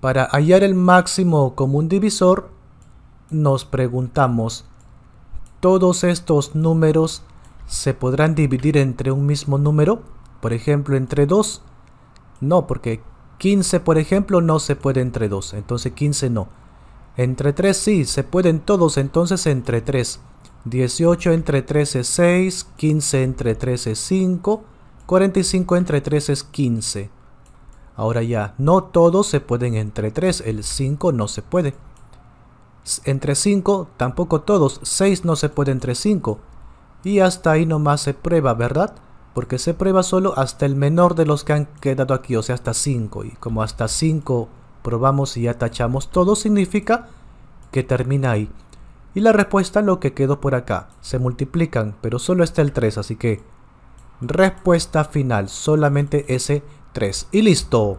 Para hallar el máximo común divisor, nos preguntamos, ¿todos estos números se podrán dividir entre un mismo número? Por ejemplo, entre 2. No, porque 15, por ejemplo, no se puede entre 2, entonces 15 no. Entre 3 sí, se pueden todos, entonces entre 3. 18 entre 3 es 6, 15 entre 3 es 5, 45 entre 3 es 15. Ahora ya, no todos se pueden entre 3, el 5 no se puede. Entre 5, tampoco todos, 6 no se puede entre 5. Y hasta ahí nomás se prueba, ¿verdad? Porque se prueba solo hasta el menor de los que han quedado aquí, o sea, hasta 5. Y como hasta 5 probamos y atachamos todo, significa que termina ahí. Y la respuesta lo que quedó por acá. Se multiplican, pero solo está el 3, así que... Respuesta final, solamente ese 3 y listo.